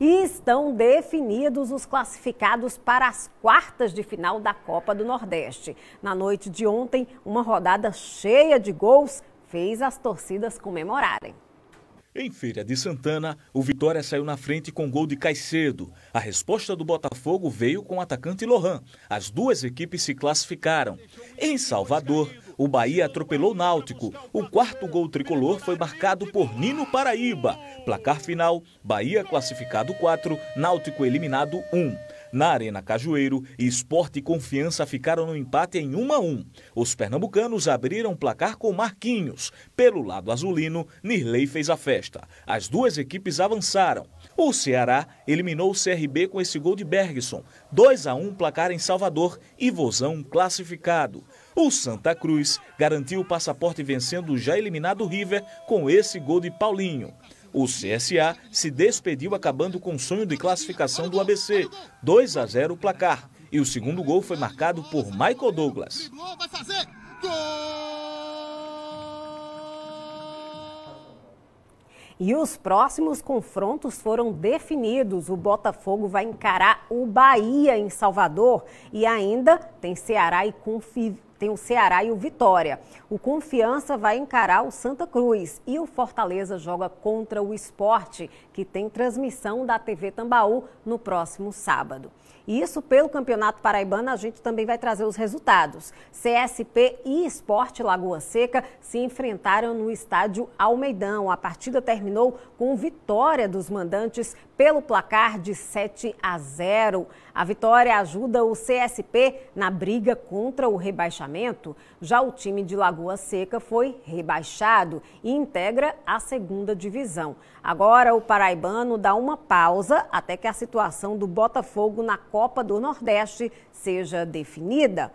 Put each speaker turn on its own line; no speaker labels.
e estão definidos os classificados para as quartas de final da Copa do Nordeste. Na noite de ontem, uma rodada cheia de gols fez as torcidas comemorarem.
Em Feira de Santana, o Vitória saiu na frente com gol de Caicedo. A resposta do Botafogo veio com o atacante Lohan. As duas equipes se classificaram. Em Salvador, o Bahia atropelou o Náutico. O quarto gol tricolor foi marcado por Nino Paraíba. Placar final: Bahia classificado 4, Náutico eliminado 1. Na Arena Cajueiro, Esporte e Confiança ficaram no empate em 1 a 1. Os pernambucanos abriram o placar com Marquinhos. Pelo lado azulino, Nirley fez a festa. As duas equipes avançaram. O Ceará eliminou o CRB com esse gol de Bergson. 2 a 1 placar em Salvador e Vozão classificado. O Santa Cruz garantiu o passaporte vencendo o já eliminado River com esse gol de Paulinho. O CSA se despediu acabando com o sonho de classificação do ABC. 2 a 0 o placar. E o segundo gol foi marcado por Michael Douglas.
E os próximos confrontos foram definidos. O Botafogo vai encarar o Bahia em Salvador e ainda tem Ceará e Confi tem o Ceará e o Vitória. O Confiança vai encarar o Santa Cruz e o Fortaleza joga contra o Esporte, que tem transmissão da TV Tambaú no próximo sábado. E isso pelo Campeonato Paraibano, a gente também vai trazer os resultados. CSP e Esporte Lagoa Seca se enfrentaram no estádio Almeidão. A partida terminou com vitória dos mandantes pelo placar de 7 a 0. A vitória ajuda o CSP na briga contra o rebaixamento rebaixamento, já o time de Lagoa Seca foi rebaixado e integra a segunda divisão. Agora o paraibano dá uma pausa até que a situação do Botafogo na Copa do Nordeste seja definida.